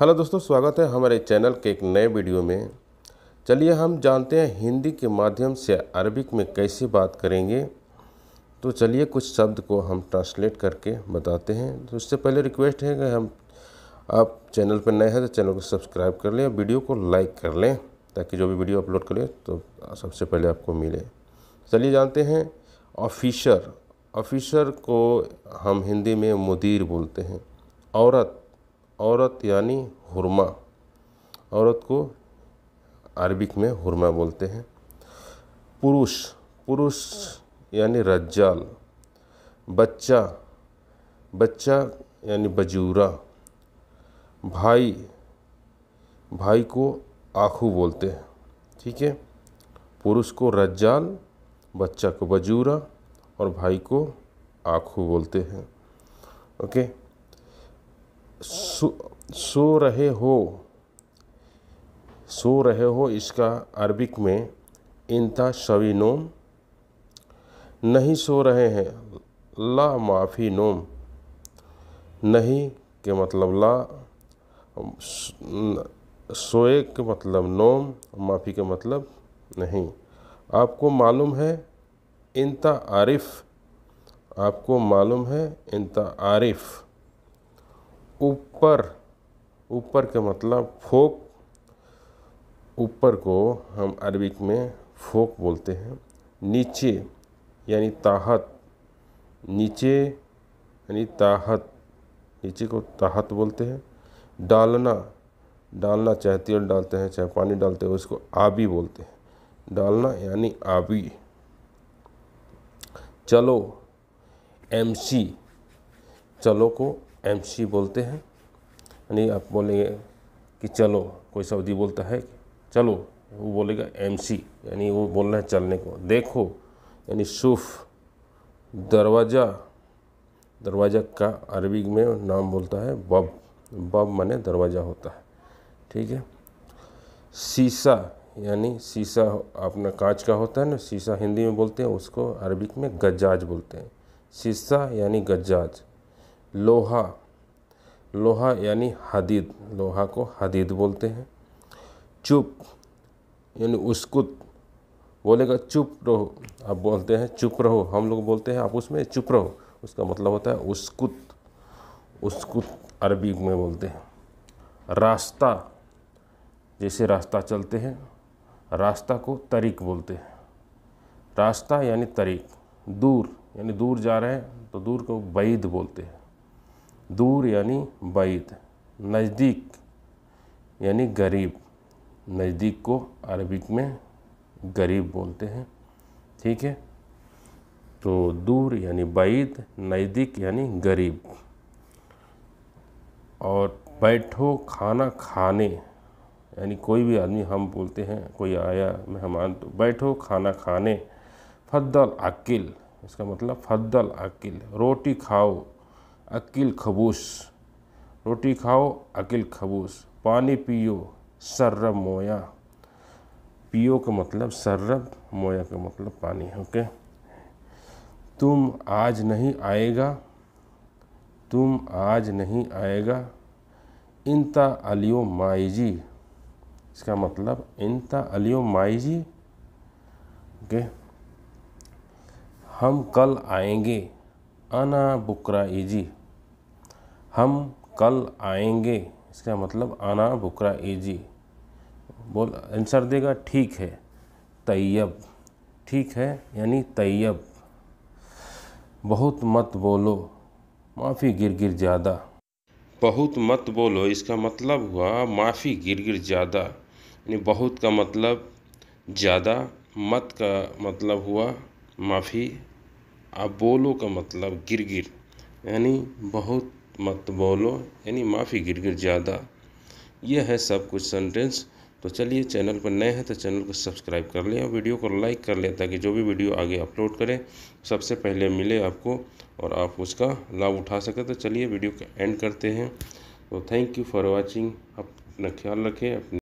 hello दोस्तों स्वागत है हमारे चैनल के एक नए वीडियो में चलिए हम जानते हैं हिंदी के माध्यम से अरबिक में कैसे बात करेंगे तो चलिए कुछ शब्द को हम ट्रांसलेट करके बताते हैं तो उससे पहले रिक्वेस्ट है कि हम आप चैनल पर नए हैं तो चैनल को सब्सक्राइब कर लें वीडियो को लाइक कर लें ताकि जो भी वीडियो अपलोड करें तो सबसे पहले आपको मिले चलिए जानते हैं ऑफिसर ऑफिसर को हम हिंदी में मुदीर बोलते हैं औरत औरत यानी हुरमा औरत को अरबिक में हुरमा बोलते हैं पुरुष पुरुष यानी रज्जाल बच्चा बच्चा यानी बजूरा भाई भाई को आखू बोलते हैं ठीक है पुरुष को रज्जाल बच्चा को बजूरा और भाई को आखू बोलते हैं ओके सो रहे हो सो रहे हो इसका अरबिक में इंता शवी नोम नहीं सो रहे हैं ला माफ़ी नोम नहीं के मतलब ला सोए के मतलब नोम माफ़ी के मतलब नहीं आपको मालूम है इंता आरिफ आपको मालूम है इंता आरिफ़ ऊपर ऊपर के मतलब फोक ऊपर को हम अरबिक में फोक बोलते हैं नीचे यानी ताहत नीचे यानी ताहत नीचे को ताहत बोलते हैं डालना डालना चाहे तेल डालते हैं चाहे पानी डालते हैं उसको आबी बोलते हैं डालना यानी आबी चलो एमसी चलो को सी बोलते हैं यानी आप बोलेंगे कि चलो कोई सऊदी बोलता है चलो वो बोलेगा सी यानी वो बोलना है चलने को देखो यानी सूफ दरवाज़ा दरवाज़ा का अरबी में नाम बोलता है बब बब माने दरवाज़ा होता है ठीक है शीशा यानी शीशा अपना कांच का होता है ना शीशा हिंदी में बोलते हैं उसको अरबिक में गजाज बोलते हैं शीशा यानी गजाज लोहा लोहा यानी हदीद लोहा को हदीद बोलते हैं चुप यानी उसकुत बोलेगा चुप रहो आप बोलते हैं चुप रहो हम लोग बोलते हैं आप उसमें चुप रहो उसका मतलब होता है उसकुत उसकुत अरबी में बोलते हैं रास्ता जैसे रास्ता चलते हैं रास्ता को तरीक बोलते हैं रास्ता यानी तरीक दूर यानी दूर जा रहे हैं तो दूर को बैद बोलते हैं दूर यानी बैत नज़दीक यानी गरीब नज़दीक को अरबिक में गरीब बोलते हैं ठीक है तो दूर यानी बैत नज़दीक यानी गरीब और बैठो खाना खाने यानी कोई भी आदमी हम बोलते हैं कोई आया मेहमान तो बैठो खाना खाने फद्दल अकिल इसका मतलब फद्दल अकिल रोटी खाओ अकिल खबूस रोटी खाओ अकिल खबूस पानी पियो सर्रब मोया पियो का मतलब सर्रब मोया का मतलब पानी ओके तुम आज नहीं आएगा तुम आज नहीं आएगा इनता अलियो माई जी इसका मतलब इनता अलियो जी ओके हम कल आएंगे आना बुकरा ईजी हम कल आएंगे इसका मतलब आना बुकरा एजी बोल आंसर देगा ठीक है तैयब ठीक है यानी तैयब बहुत मत बोलो माफ़ी गिर गिर ज़्यादा बहुत मत बोलो इसका मतलब हुआ माफ़ी गिर गिर ज़्यादा यानी बहुत का मतलब ज़्यादा मत का मतलब हुआ माफ़ी अब बोलो का मतलब गिर गिर यानी बहुत मत बोलो यानी माफ़ी गिर गिर ज़्यादा यह है सब कुछ सेंटेंस तो चलिए चैनल पर नए हैं तो चैनल को सब्सक्राइब कर लें और वीडियो को लाइक कर लें ताकि जो भी वीडियो आगे अपलोड करें सबसे पहले मिले आपको और आप उसका लाभ उठा सकें तो चलिए वीडियो का एंड करते हैं तो थैंक यू फॉर वॉचिंग अपना ख्याल रखें अपने